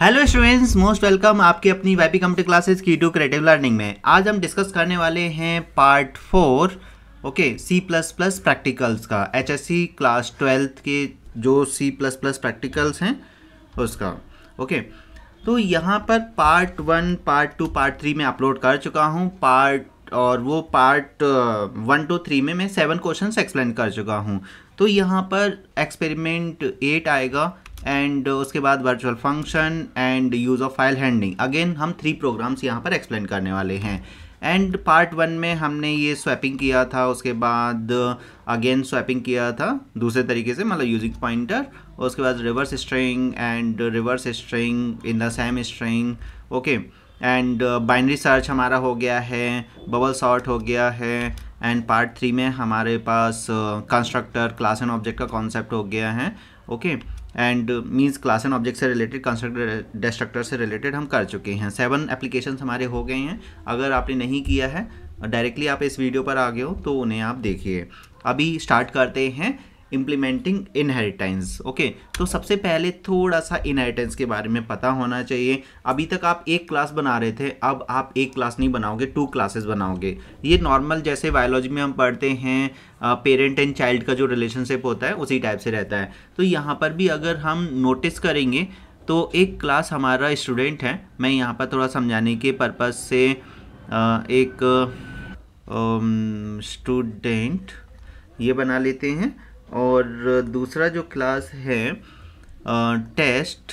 Hello students most welcome आपकी अपनी YP computer classes की टू क्रिएटिव लर्निंग में आज हम डिस्कस करने वाले हैं part four okay C plus plus practicals का एचएससी क्लास ट्वेल्थ के जो सी प्लस प्लस प्रैक्टिकल्स हैं उसका ओके okay, तो यहाँ पर part one part two part three में अपलोड कर चुका हूँ पार्ट और वो पार्ट वन टू थ्री में मैं सेवन क्वेश्चन एक्सप्लेन कर चुका हूँ तो यहाँ पर एक्सपेरिमेंट एट आएगा एंड uh, उसके बाद virtual function and use of file handling again हम थ्री प्रोग्राम्स यहाँ पर एक्सप्लेन करने वाले हैं एंड पार्ट वन में हमने ये स्वैपिंग किया था उसके बाद अगेन uh, स्वैपिंग किया था दूसरे तरीके से मतलब यूजिंग पॉइंटर उसके बाद reverse string and reverse string in the same string okay and binary search हमारा हो गया है बबल सॉर्ट हो गया है एंड पार्ट थ्री में हमारे पास कंस्ट्रक्टर क्लास एंड ऑब्जेक्ट का कॉन्सेप्ट हो गया है okay okay? And means class and object से रिलेटेड कंस्ट्रक्टर डिस्ट्रक्टर से रिलेटेड हम कर चुके हैं सेवन एप्लीकेशन हमारे हो गए हैं अगर आपने नहीं किया है डायरेक्टली आप इस वीडियो पर आ गए हो तो उन्हें आप देखिए अभी स्टार्ट करते हैं इम्प्लीमेंटिंग इनहेरिटेंस ओके तो सबसे पहले थोड़ा सा इनहेरिटेंस के बारे में पता होना चाहिए अभी तक आप एक क्लास बना रहे थे अब आप एक क्लास नहीं बनाओगे टू क्लासेस बनाओगे ये नॉर्मल जैसे बायोलॉजी में हम पढ़ते हैं पेरेंट एंड चाइल्ड का जो रिलेशनशिप होता है उसी टाइप से रहता है तो यहाँ पर भी अगर हम नोटिस करेंगे तो एक क्लास हमारा स्टूडेंट है मैं यहाँ पर थोड़ा समझाने के पर्पज़ से एक स्टूडेंट ये बना लेते हैं और दूसरा जो क्लास है टेस्ट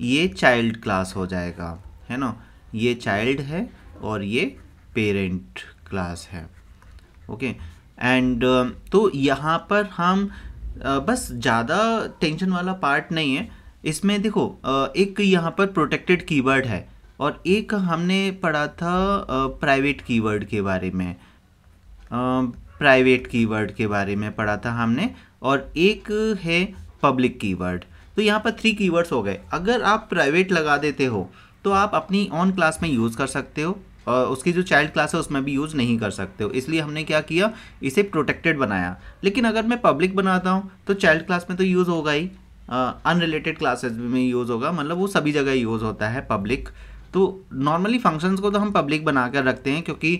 ये चाइल्ड क्लास हो जाएगा है ना ये चाइल्ड है और ये पेरेंट क्लास है ओके एंड तो यहाँ पर हम बस ज़्यादा टेंशन वाला पार्ट नहीं है इसमें देखो एक यहाँ पर प्रोटेक्टेड कीवर्ड है और एक हमने पढ़ा था प्राइवेट कीवर्ड के बारे में प्राइवेट कीवर्ड के बारे में पढ़ा था हमने और एक है पब्लिक कीवर्ड तो यहाँ पर थ्री कीवर्ड्स हो गए अगर आप प्राइवेट लगा देते हो तो आप अपनी ऑन क्लास में यूज़ कर सकते हो और उसकी जो चाइल्ड क्लास है उसमें भी यूज़ नहीं कर सकते हो इसलिए हमने क्या किया इसे प्रोटेक्टेड बनाया लेकिन अगर मैं पब्लिक बनाता हूँ तो चाइल्ड क्लास में तो यूज़ होगा ही अनरिलेटेड क्लासेज में यूज़ होगा मतलब वो सभी जगह यूज़ होता है पब्लिक तो नॉर्मली फंक्शंस को तो हम पब्लिक बना कर रखते हैं क्योंकि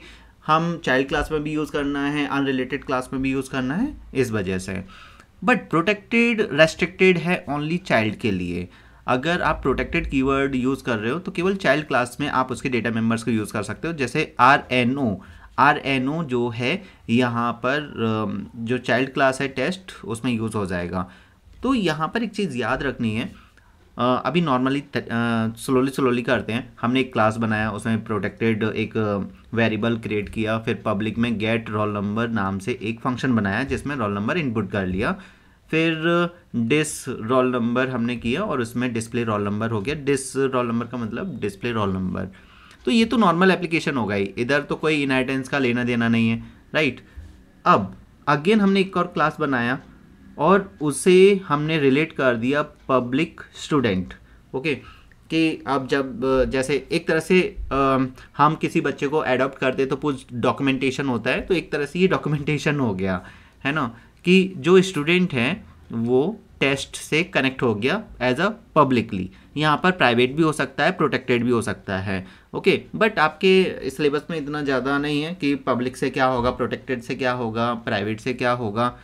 हम चाइल्ड क्लास में भी यूज़ करना है अनरिलेटेड क्लास में भी यूज़ करना है इस वजह से बट प्रोटेक्टेड रेस्ट्रिक्टेड है ओनली चाइल्ड के लिए अगर आप प्रोटेक्टेड कीवर्ड यूज़ कर रहे हो तो केवल चाइल्ड क्लास में आप उसके डेटा मेम्बर्स को यूज़ कर सकते हो जैसे R N O R N O जो है यहाँ पर जो चाइल्ड क्लास है टेस्ट उसमें यूज़ हो जाएगा तो यहाँ पर एक चीज़ याद रखनी है अभी नॉर्मली स्लोली स्लोली करते हैं हमने एक क्लास बनाया उसमें प्रोटेक्टेड एक वेरिएबल क्रिएट किया फिर पब्लिक में गेट रोल नंबर नाम से एक फंक्शन बनाया जिसमें रोल नंबर इनपुट कर लिया फिर डिस रोल नंबर हमने किया और उसमें डिस्प्ले रोल नंबर हो गया डिस रोल नंबर का मतलब डिस्प्ले रोल नंबर तो ये तो नॉर्मल एप्लीकेशन होगा ही इधर तो कोई इनहेरिटेंस का लेना देना नहीं है राइट अब अगेन हमने एक और क्लास बनाया और उसे हमने रिलेट कर दिया पब्लिक स्टूडेंट ओके कि आप जब जैसे एक तरह से हम किसी बच्चे को एडॉप्ट करते तो कुछ डॉक्यूमेंटेशन होता है तो एक तरह से ये डॉक्यूमेंटेशन हो गया है ना कि जो स्टूडेंट हैं वो टेस्ट से कनेक्ट हो गया एज अ पब्लिकली यहाँ पर प्राइवेट भी हो सकता है प्रोटेक्टेड भी हो सकता है ओके बट आपके सिलेबस में इतना ज़्यादा नहीं है कि पब्लिक से क्या होगा प्रोटेक्टेड से क्या होगा प्राइवेट से क्या होगा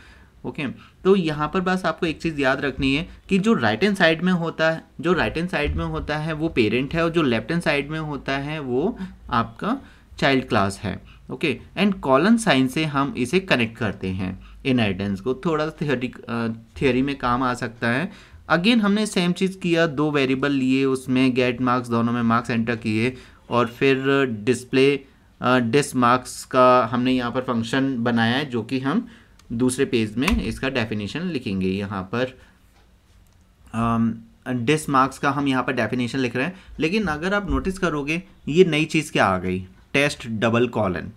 ओके okay. तो यहाँ पर बस आपको एक चीज़ याद रखनी है कि जो राइट एंड साइड में होता है जो राइट एंड साइड में होता है वो पेरेंट है और जो लेफ्ट एंड साइड में होता है वो आपका चाइल्ड क्लास है ओके एंड कॉलन साइन से हम इसे कनेक्ट करते हैं इनहेरिटेंस को थोड़ा सा थियोरी थियोरी में काम आ सकता है अगेन हमने सेम चीज़ किया दो वेरिएबल लिए उसमें गेट मार्क्स दोनों में मार्क्स एंटर किए और फिर डिस्प्ले डिस मार्क्स का हमने यहाँ पर फंक्शन बनाया है जो कि हम दूसरे पेज में इसका डेफिनेशन लिखेंगे यहाँ पर डिस मार्क्स का हम यहाँ पर डेफिनेशन लिख रहे हैं लेकिन अगर आप नोटिस करोगे ये नई चीज़ क्या आ गई टेस्ट डबल कॉलन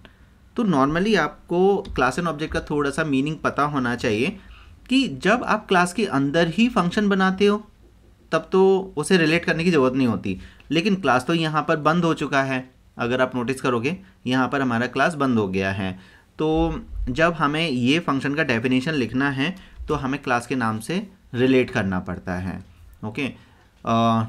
तो नॉर्मली आपको क्लास एंड ऑब्जेक्ट का थोड़ा सा मीनिंग पता होना चाहिए कि जब आप क्लास के अंदर ही फंक्शन बनाते हो तब तो उसे रिलेट करने की ज़रूरत नहीं होती लेकिन क्लास तो यहाँ पर बंद हो चुका है अगर आप नोटिस करोगे यहाँ पर हमारा क्लास बंद हो गया है तो जब हमें ये फंक्शन का डेफिनेशन लिखना है तो हमें क्लास के नाम से रिलेट करना पड़ता है ओके आ,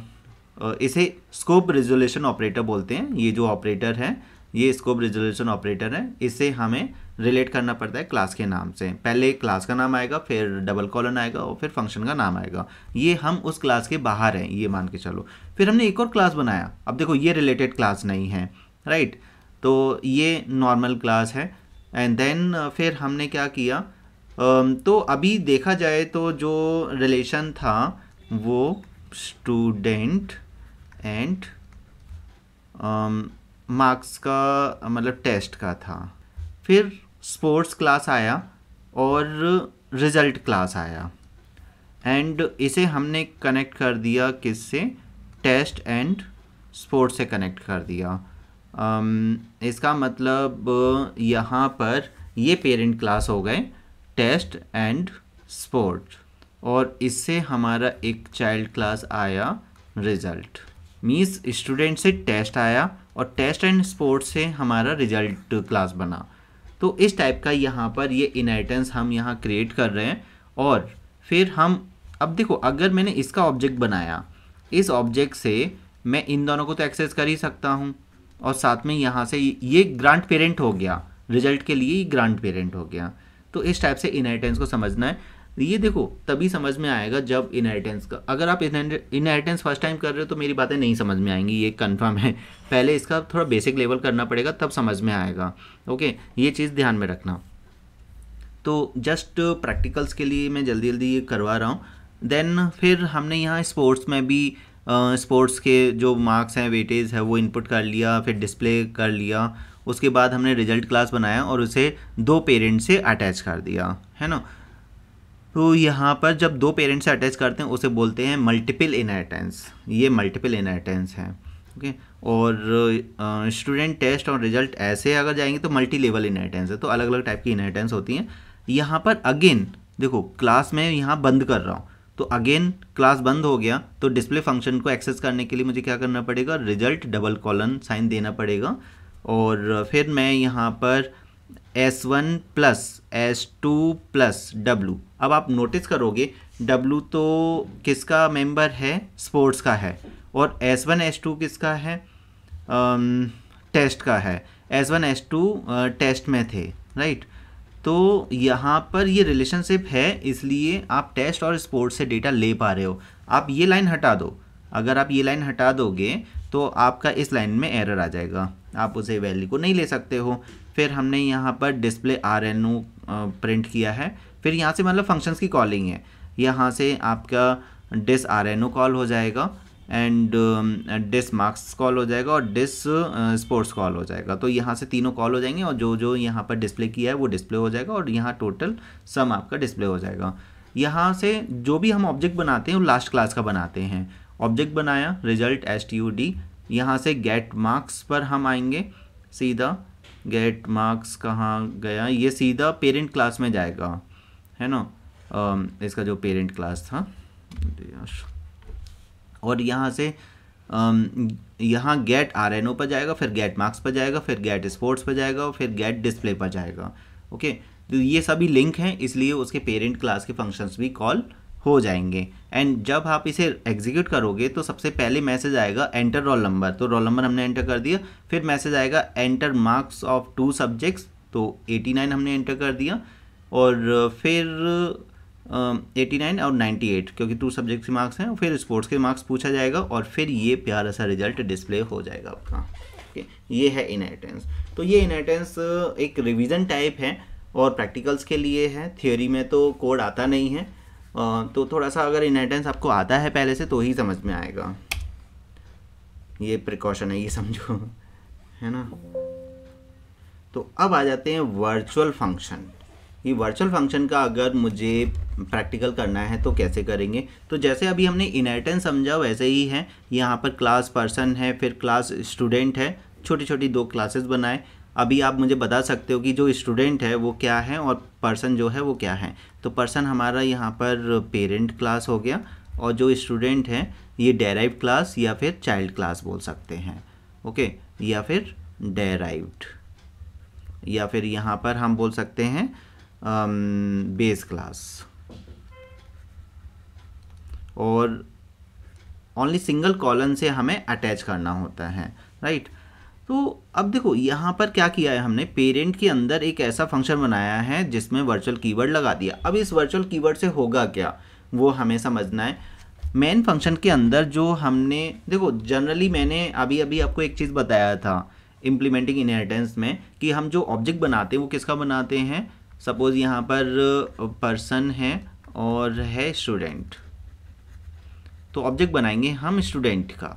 इसे स्कोप रिजोल्यूशन ऑपरेटर बोलते हैं ये जो ऑपरेटर है ये स्कोप रिजोल्यूशन ऑपरेटर है इसे हमें रिलेट करना पड़ता है क्लास के नाम से पहले क्लास का नाम आएगा फिर डबल कॉलन आएगा और फिर फंक्शन का नाम आएगा ये हम उस क्लास के बाहर हैं ये मान के चलो फिर हमने एक और क्लास बनाया अब देखो ये रिलेटेड क्लास नहीं है राइट तो ये नॉर्मल क्लास है एंड देन uh, फिर हमने क्या किया um, तो अभी देखा जाए तो जो रिलेशन था वो स्टूडेंट एंड मार्क्स का मतलब टेस्ट का था फिर स्पोर्ट्स क्लास आया और रिज़ल्ट क्लास आया एंड इसे हमने कनेक्ट कर दिया किससे टेस्ट एंड स्पोर्ट्स से कनेक्ट कर दिया इसका मतलब यहाँ पर ये पेरेंट क्लास हो गए टेस्ट एंड स्पोर्ट और इससे हमारा एक चाइल्ड क्लास आया रिजल्ट मीन्स स्टूडेंट से टेस्ट आया और टेस्ट एंड स्पोर्ट से हमारा रिजल्ट क्लास बना तो इस टाइप का यहाँ पर ये इनहेरिटेंस हम यहाँ क्रिएट कर रहे हैं और फिर हम अब देखो अगर मैंने इसका ऑब्जेक्ट बनाया इस ऑब्जेक्ट से मैं इन दोनों को तो एक्सेस कर ही सकता हूँ और साथ में यहाँ से ये ग्रांट पेरेंट हो गया रिजल्ट के लिए ये ग्रांट पेरेंट हो गया तो इस टाइप से इनहेरिटेंस को समझना है ये देखो तभी समझ में आएगा जब इनहेरिटेंस का अगर आप इनहेरिटेंस फर्स्ट टाइम कर रहे हो तो मेरी बातें नहीं समझ में आएंगी ये कंफर्म है पहले इसका थोड़ा बेसिक लेवल करना पड़ेगा तब समझ में आएगा ओके ये चीज़ ध्यान में रखना तो जस्ट प्रैक्टिकल्स के लिए मैं जल्दी जल्दी ये करवा रहा हूँ देन फिर हमने यहाँ स्पोर्ट्स में भी स्पोर्ट्स के जो मार्क्स हैं वेटेज है वो इनपुट कर लिया फिर डिस्प्ले कर लिया उसके बाद हमने रिजल्ट क्लास बनाया और उसे दो पेरेंट से अटैच कर दिया है ना तो यहाँ पर जब दो पेरेंट्स अटैच करते हैं उसे बोलते हैं मल्टीपल इनहेरिटेंस ये मल्टीपल इनहेरिटेंस है ओके और स्टूडेंट टेस्ट और रिजल्ट ऐसे अगर जाएंगे तो मल्टी लेवल इनहेरिटेंस है तो अलग अलग टाइप की इनहेरिटेंस होती हैं यहाँ पर अगेन देखो क्लास में यहाँ बंद कर रहा हूँ तो अगेन क्लास बंद हो गया तो डिस्प्ले फंक्शन को एक्सेस करने के लिए मुझे क्या करना पड़ेगा रिजल्ट डबल कॉलन साइन देना पड़ेगा और फिर मैं यहाँ पर S one plus S two plus W अब आप नोटिस करोगे डब्लू तो किसका मेंबर है स्पोर्ट्स का है और एस वन एस टू किसका है टेस्ट का है S one S two test में थे राइट तो यहाँ पर ये रिलेशनशिप है इसलिए आप टेस्ट और स्पोर्ट्स से डेटा ले पा रहे हो आप ये लाइन हटा दो अगर आप ये लाइन हटा दोगे तो आपका इस लाइन में एरर आ जाएगा आप उसे वैल्यू को नहीं ले सकते हो फिर हमने यहाँ पर display R N O print किया है फिर यहाँ से मतलब फंक्शंस की कॉलिंग है यहाँ से आपका dis R N O call हो जाएगा एंड डिस मार्क्स कॉल हो जाएगा और डिस स्पोर्ट्स कॉल हो जाएगा तो यहाँ से तीनों कॉल हो जाएंगे और जो जो यहाँ पर डिस्प्ले किया है वो डिस्प्ले हो जाएगा और यहाँ टोटल सम आपका डिस्प्ले हो जाएगा यहाँ से जो भी हम ऑब्जेक्ट बनाते हैं वो लास्ट क्लास का बनाते हैं ऑब्जेक्ट बनाया result S T U D यहाँ से गेट मार्क्स पर हम आएंगे सीधा गेट मार्क्स कहाँ गया ये सीधा पेरेंट क्लास में जाएगा है ना um, इसका जो पेरेंट क्लास था और यहाँ से यहाँ गेट आर एन ओ पर जाएगा फिर गेट मार्क्स पर जाएगा फिर गेट स्पोर्ट्स पर जाएगा फिर गेट डिस्प्ले पर जाएगा ओके तो ये सभी लिंक हैं इसलिए उसके पेरेंट क्लास के फंक्शंस भी कॉल हो जाएंगे एंड जब आप इसे एग्जीक्यूट करोगे तो सबसे पहले मैसेज आएगा एंटर रोल नंबर तो रोल नंबर हमने एंटर कर दिया फिर मैसेज आएगा enter marks of two subjects तो 89 हमने एंटर कर दिया और फिर एटी नाइन और नाइन्टी एट क्योंकि टू सब्जेक्ट्स के मार्क्स हैं फिर स्पोर्ट्स के मार्क्स पूछा जाएगा और फिर ये प्यारा सा रिजल्ट डिस्प्ले हो जाएगा आपका ओके ये है इनहेरिटेंस तो ये इनहेरिटेंस एक रिविज़न टाइप है और प्रैक्टिकल्स के लिए है थियोरी में तो कोड आता नहीं है तो थोड़ा सा अगर इनहेरिटेंस आपको आता है पहले से तो ही समझ में आएगा ये प्रिकॉशन है ये समझो है ना तो अब आ जाते हैं वर्चुअल फंक्शन ये वर्चुअल फंक्शन का अगर मुझे प्रैक्टिकल करना है तो कैसे करेंगे तो जैसे अभी हमने इनहेरिटेंस समझा वैसे ही है यहाँ पर क्लास पर्सन है फिर क्लास स्टूडेंट है छोटी छोटी दो क्लासेस बनाए अभी आप मुझे बता सकते हो कि जो स्टूडेंट है वो क्या है और पर्सन जो है वो क्या है तो पर्सन हमारा यहाँ पर पेरेंट क्लास हो गया और जो स्टूडेंट है ये डेराइव क्लास या फिर चाइल्ड क्लास बोल सकते हैं ओके या फिर डेराइव्ड या फिर यहाँ पर हम बोल सकते हैं बेस um, क्लास और ओनली सिंगल कॉलन से हमें अटैच करना होता है राइट right? तो अब देखो यहाँ पर क्या किया है हमने पेरेंट के अंदर एक ऐसा फंक्शन बनाया है जिसमें वर्चुअल कीवर्ड लगा दिया अब इस वर्चुअल कीवर्ड से होगा क्या वो हमें समझना है मेन फंक्शन के अंदर जो हमने देखो जनरली मैंने अभी अभी आपको एक चीज़ बताया था इम्प्लीमेंटिंग इनहेरिटेंस में कि हम जो ऑब्जेक्ट बनाते हैं वो किसका बनाते हैं सपोज़ यहाँ पर पर्सन है और है स्टूडेंट तो ऑब्जेक्ट बनाएंगे हम स्टूडेंट का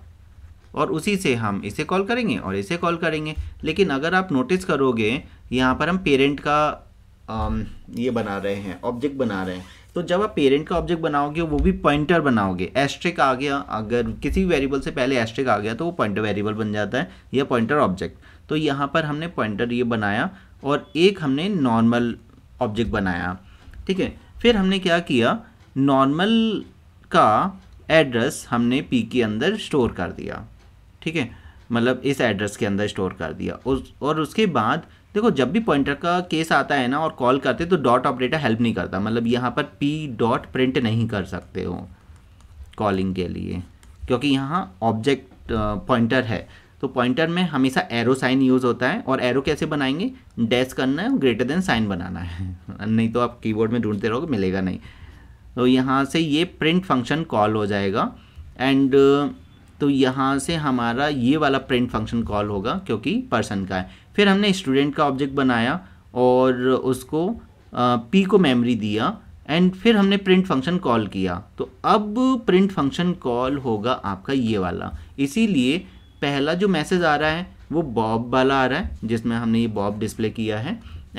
और उसी से हम इसे कॉल करेंगे और इसे कॉल करेंगे लेकिन अगर आप नोटिस करोगे यहाँ पर हम पेरेंट का ये बना रहे हैं ऑब्जेक्ट बना रहे हैं तो जब आप पेरेंट का ऑब्जेक्ट बनाओगे वो भी पॉइंटर बनाओगे एस्ट्रिक आ गया अगर किसी भी वेरिएबल से पहले एस्ट्रिक आ गया तो वो पॉइंटर वेरिएबल बन जाता है या पॉइंटर ऑब्जेक्ट तो यहाँ पर हमने पॉइंटर ये बनाया और एक हमने नॉर्मल ऑब्जेक्ट बनाया ठीक है फिर हमने क्या किया नॉर्मल का एड्रेस हमने पी के अंदर स्टोर कर दिया ठीक है मतलब इस एड्रेस के अंदर स्टोर कर दिया उस और उसके बाद देखो जब भी पॉइंटर का केस आता है ना और कॉल करते तो डॉट ऑपरेटर हेल्प नहीं करता मतलब यहाँ पर पी डॉट प्रिंट नहीं कर सकते हो कॉलिंग के लिए क्योंकि यहाँ ऑब्जेक्ट पॉइंटर है तो पॉइंटर में हमेशा एरो साइन यूज़ होता है और एरो कैसे बनाएंगे डैश करना है ग्रेटर देन साइन बनाना है नहीं तो आप कीबोर्ड में ढूंढते रहोगे मिलेगा नहीं तो यहाँ से ये प्रिंट फंक्शन कॉल हो जाएगा एंड तो यहाँ से हमारा ये वाला प्रिंट फंक्शन कॉल होगा क्योंकि पर्सन का है फिर हमने स्टूडेंट का ऑब्जेक्ट बनाया और उसको पी को मेमरी दिया एंड फिर हमने प्रिंट फंक्शन कॉल किया तो अब प्रिंट फंक्शन कॉल होगा आपका ये वाला इसीलिए पहला जो मैसेज आ रहा है वो बॉब वाला आ रहा है जिसमें हमने ये बॉब डिस्प्ले किया है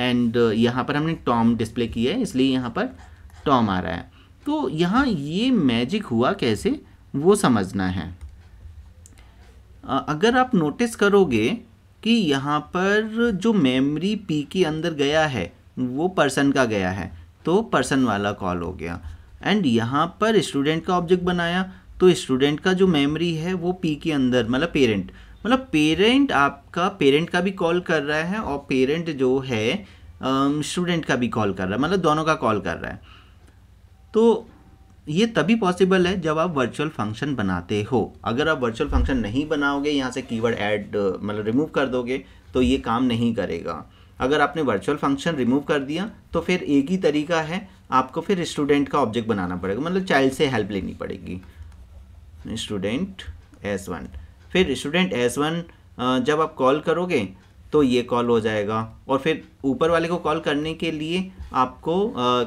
एंड यहाँ पर हमने टॉम डिस्प्ले किया है इसलिए यहाँ पर टॉम आ रहा है तो यहाँ ये मैजिक हुआ कैसे वो समझना है अगर आप नोटिस करोगे कि यहाँ पर जो मेमोरी पी के अंदर गया है वो पर्सन का गया है तो पर्सन वाला कॉल हो गया एंड यहाँ पर स्टूडेंट का ऑब्जेक्ट बनाया तो स्टूडेंट का जो मेमोरी है वो पी के अंदर मतलब पेरेंट मतलब पेरेंट आपका पेरेंट का भी कॉल कर रहा है और पेरेंट जो है स्टूडेंट का भी कॉल कर रहा है मतलब दोनों का कॉल कर रहा है तो ये तभी पॉसिबल है जब आप वर्चुअल फंक्शन बनाते हो अगर आप वर्चुअल फंक्शन नहीं बनाओगे यहाँ से कीवर्ड ऐड मतलब रिमूव कर दोगे तो ये काम नहीं करेगा अगर आपने वर्चुअल फंक्शन रिमूव कर दिया तो फिर एक ही तरीका है आपको फिर स्टूडेंट का ऑब्जेक्ट बनाना पड़ेगा मतलब चाइल्ड से हेल्प लेनी पड़ेगी स्टूडेंट एस वन फिर स्टूडेंट एस वन जब आप कॉल करोगे तो ये कॉल हो जाएगा और फिर ऊपर वाले को कॉल करने के लिए आपको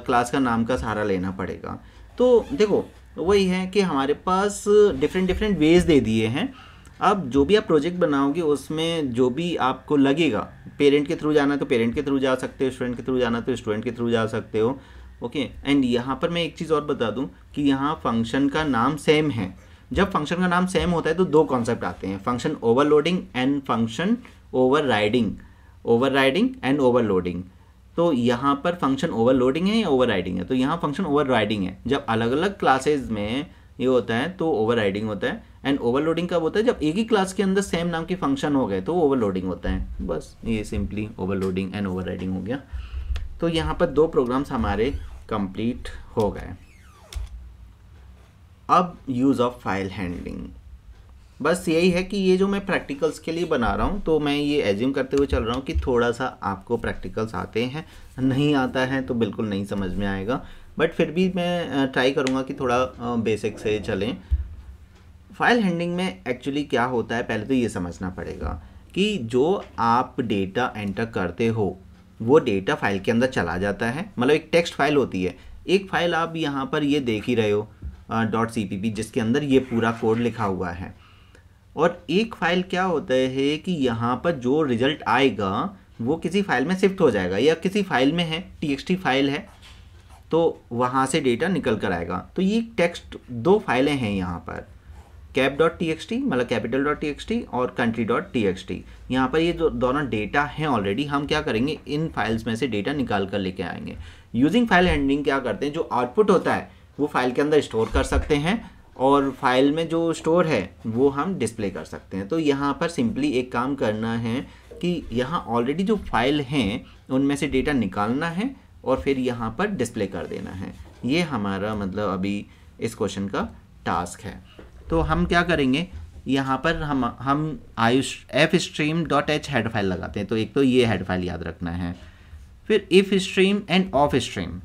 क्लास का नाम का सहारा लेना पड़ेगा तो देखो वही है कि हमारे पास डिफरेंट डिफरेंट वेज दे दिए हैं अब जो भी आप प्रोजेक्ट बनाओगे उसमें जो भी आपको लगेगा पेरेंट के थ्रू जाना तो पेरेंट के थ्रू जा सकते हो स्टूडेंट के थ्रू जाना तो स्टूडेंट के थ्रू जा सकते हो ओके एंड यहाँ पर मैं एक चीज़ और बता दूँ कि यहाँ फंक्शन का नाम सेम है जब फंक्शन का नाम सेम होता है तो दो कॉन्सेप्ट आते हैं function overloading and function overriding overriding and overloading तो यहाँ पर फंक्शन ओवरलोडिंग है या ओवरराइडिंग है तो यहाँ फंक्शन ओवरराइडिंग है जब अलग अलग क्लासेज में ये होता है तो ओवरराइडिंग होता है एंड ओवरलोडिंग कब होता है जब एक ही क्लास के अंदर सेम नाम के फंक्शन हो गए तो ओवरलोडिंग होता है बस ये सिंपली ओवरलोडिंग एंड ओवरराइडिंग हो गया तो यहाँ पर दो प्रोग्राम्स हमारे कंप्लीट हो गए अब यूज़ ऑफ फाइल हैंडलिंग बस यही है कि ये जो मैं प्रैक्टिकल्स के लिए बना रहा हूँ तो मैं ये एज्यूम करते हुए चल रहा हूँ कि थोड़ा सा आपको प्रैक्टिकल्स आते हैं नहीं आता है तो बिल्कुल नहीं समझ में आएगा बट फिर भी मैं ट्राई करूँगा कि थोड़ा बेसिक से चलें फाइल हैंडलिंग में एक्चुअली क्या होता है पहले तो ये समझना पड़ेगा कि जो आप डेटा एंटर करते हो वो डेटा फाइल के अंदर चला जाता है मतलब एक टेक्स्ट फाइल होती है एक फाइल आप यहाँ पर ये देख ही रहे हो डॉट सी जिसके अंदर ये पूरा कोड लिखा हुआ है और एक फ़ाइल क्या होता है कि यहाँ पर जो रिज़ल्ट आएगा वो किसी फ़ाइल में शिफ्ट हो जाएगा या किसी फ़ाइल में है टी फाइल है तो वहाँ से डेटा निकल कर आएगा तो ये टेक्स्ट दो फाइलें हैं यहाँ पर cap dot T X T मतलब capital dot T X T और country dot T X T यहाँ पर ये जो दोनों डेटा हैं ऑलरेडी हम क्या करेंगे इन फाइल्स में से डेटा निकाल कर लेके आएंगे यूजिंग फाइल हैंडलिंग क्या करते हैं जो आउटपुट होता है वो फाइल के अंदर स्टोर कर सकते हैं और फाइल में जो स्टोर है वो हम डिस्प्ले कर सकते हैं तो यहाँ पर सिंपली एक काम करना है कि यहाँ ऑलरेडी जो फाइल हैं उनमें से डेटा निकालना है और फिर यहाँ पर डिस्प्ले कर देना है ये हमारा मतलब अभी इस क्वेश्चन का टास्क है तो हम क्या करेंगे यहाँ पर हम हम आयुष F stream dot H head file लगाते हैं तो एक तो ये हेड फाइल याद रखना है फिर if stream and of stream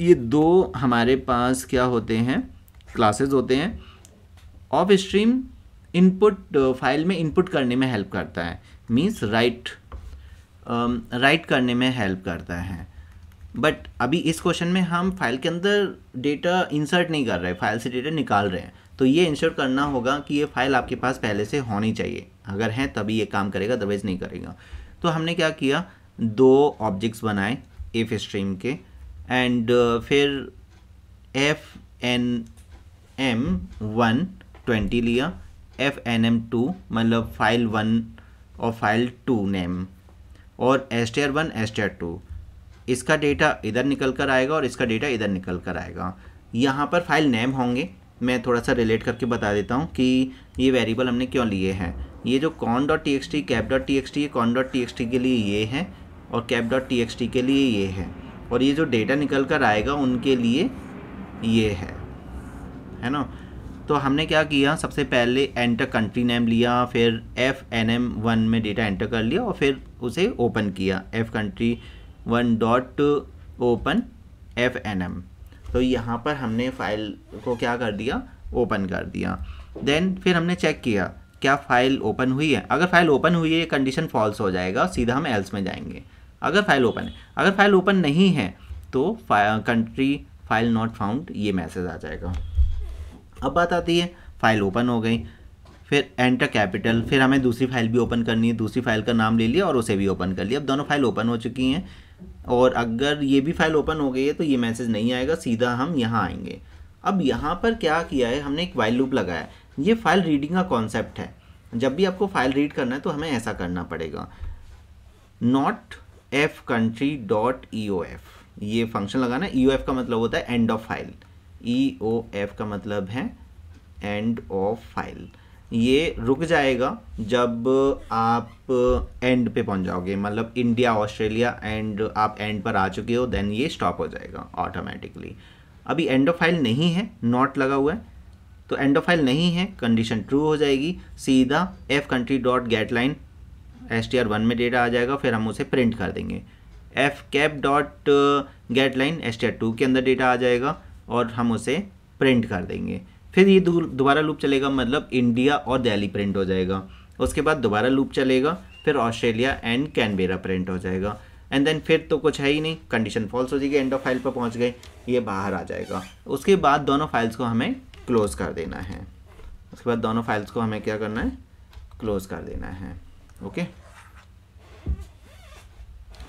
ये दो हमारे पास क्या होते हैं क्लासेस होते हैं ऑफ स्ट्रीम इनपुट फाइल में इनपुट करने में हेल्प करता है मीन्स राइट राइट करने में हेल्प करता है बट अभी इस क्वेश्चन में हम फाइल के अंदर डेटा इंसर्ट नहीं कर रहे फाइल से डेटा निकाल रहे हैं तो ये इंश्योर करना होगा कि ये फाइल आपके पास पहले से होनी चाहिए अगर है तभी ये काम करेगा दबेज नहीं करेगा तो हमने क्या किया दो ऑब्जेक्ट्स बनाए एफ स्ट्रीम के एंड uh, फिर F N M one twenty लिया एफ एन एम टू मतलब फाइल वन और फाइल टू नेम और S T R one S T R two इसका डेटा इधर निकल कर आएगा और इसका डेटा इधर निकल कर आएगा यहाँ पर फाइल नेम होंगे मैं थोड़ा सा रिलेट करके बता देता हूँ कि ये वेरिएबल हमने क्यों लिए हैं ये जो con dot T X T cap dot T X T con dot T X T के लिए ये है और cap dot T X T के लिए ये है और ये जो डेटा निकल कर आएगा उनके लिए ये है है ना तो हमने क्या किया सबसे पहले एंटर कंट्री नेम लिया फिर एफ एन एम वन में डेटा एंटर कर लिया और फिर उसे ओपन किया F country one dot open F N M तो यहाँ पर हमने फाइल को क्या कर दिया ओपन कर दिया देन फिर हमने चेक किया क्या फ़ाइल ओपन हुई है अगर फाइल ओपन हुई है कंडीशन फॉल्स हो जाएगा सीधा हम एल्स में जाएंगे अगर फाइल ओपन है अगर फाइल ओपन नहीं है तो कंट्री फाइल नॉट फाउंड ये मैसेज आ जाएगा अब बात आती है फाइल ओपन हो गई फिर एंटर कैपिटल फिर हमें दूसरी फाइल भी ओपन करनी है दूसरी फाइल का नाम ले लिया और उसे भी ओपन कर लिया अब दोनों फाइल ओपन हो चुकी हैं और अगर ये भी फाइल ओपन हो गई है तो ये मैसेज नहीं आएगा सीधा हम यहाँ आएंगे अब यहाँ पर क्या किया है हमने एक वाइल लूप लगाया ये फाइल रीडिंग का कॉन्सेप्ट है जब भी आपको फाइल रीड करना है तो हमें ऐसा करना पड़ेगा not F country dot E O F ये फंक्शन लगाना ई ओ एफ का मतलब होता है end of file E O F का मतलब है एंड ऑफ फाइल ये रुक जाएगा जब आप एंड पे पहुंच जाओगे मतलब इंडिया ऑस्ट्रेलिया एंड आप एंड पर आ चुके हो देन ये स्टॉप हो जाएगा ऑटोमेटिकली अभी एंड ऑफ फाइल नहीं है नॉट लगा हुआ है तो एंड ऑफ फाइल नहीं है कंडीशन ट्रू हो जाएगी सीधा F country dot get line S T R one में डेटा आ जाएगा फिर हम उसे प्रिंट कर देंगे F cap dot get line S T R two के अंदर डेटा आ जाएगा और हम उसे प्रिंट कर देंगे फिर ये दोबारा लूप चलेगा मतलब इंडिया और दिल्ली प्रिंट हो जाएगा उसके बाद दोबारा लूप चलेगा फिर ऑस्ट्रेलिया एंड कैनबेरा प्रिंट हो जाएगा एंड देन फिर तो कुछ है ही नहीं कंडीशन फॉल्स हो जाएगी एंड ऑफ फाइल पर पहुंच गए ये बाहर आ जाएगा उसके बाद दोनों फाइल्स को हमें क्लोज़ कर देना है उसके बाद दोनों फाइल्स को हमें क्या करना है क्लोज़ कर देना है ओके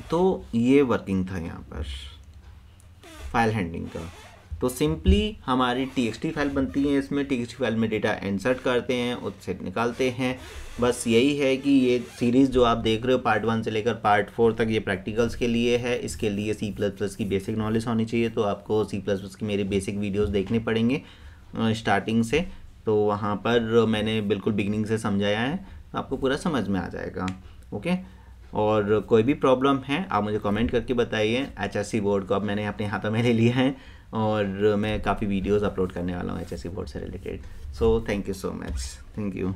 तो ये वर्किंग था यहाँ पर फाइल हैंडलिंग का तो सिंपली हमारी टी फाइल बनती है इसमें टी फाइल में डेटा इंसर्ट करते हैं उससे निकालते हैं बस यही है कि ये सीरीज़ जो आप देख रहे हो पार्ट वन से लेकर पार्ट फोर तक ये प्रैक्टिकल्स के लिए है इसके लिए सी प्लस प्लस की बेसिक नॉलेज होनी चाहिए तो आपको सी प्लस प्लस की मेरे बेसिक वीडियोस देखने पड़ेंगे स्टार्टिंग से तो वहाँ पर मैंने बिल्कुल बिगनिंग से समझाया है आपको पूरा समझ में आ जाएगा ओके और कोई भी प्रॉब्लम है आप मुझे कमेंट करके बताइए एच बोर्ड को अब मैंने अपने हाथों में ले लिया है और मैं काफ़ी वीडियोस अपलोड करने वाला हूँ एच बोर्ड से related so thank you so much thank you